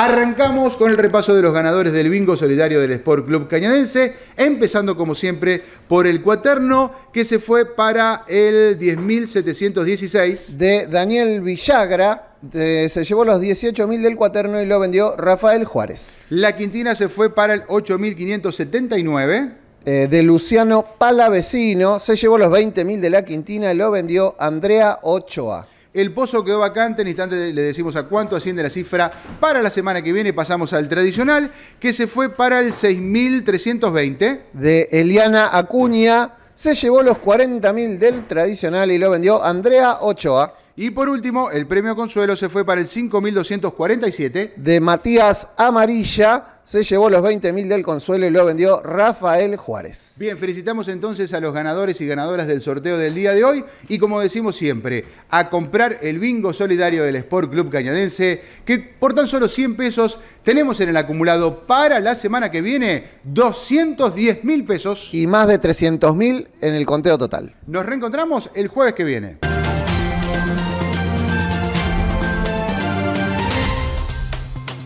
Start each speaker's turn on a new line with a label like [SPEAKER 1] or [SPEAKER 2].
[SPEAKER 1] Arrancamos con el repaso de los ganadores del bingo solidario del Sport Club Cañadense, empezando como siempre por el cuaterno que se fue para el
[SPEAKER 2] 10.716. De Daniel Villagra, eh, se llevó los 18.000 del cuaterno y lo vendió Rafael Juárez.
[SPEAKER 1] La quintina se fue para el 8.579.
[SPEAKER 2] Eh, de Luciano Palavecino, se llevó los 20.000 de la quintina y lo vendió Andrea Ochoa.
[SPEAKER 1] El pozo quedó vacante, en instante le decimos a cuánto asciende la cifra para la semana que viene. Pasamos al tradicional, que se fue para el 6.320. De Eliana Acuña, se llevó los 40.000 del tradicional y lo vendió Andrea Ochoa. Y por último, el premio Consuelo se fue para el 5.247.
[SPEAKER 2] De Matías Amarilla se llevó los 20.000 del consuelo y lo vendió Rafael Juárez.
[SPEAKER 1] Bien, felicitamos entonces a los ganadores y ganadoras del sorteo del día de hoy y como decimos siempre, a comprar el bingo solidario del Sport Club Cañadense, que por tan solo 100 pesos tenemos en el acumulado para la semana que viene 210
[SPEAKER 2] mil pesos. Y más de 300 mil en el conteo total.
[SPEAKER 1] Nos reencontramos el jueves que viene.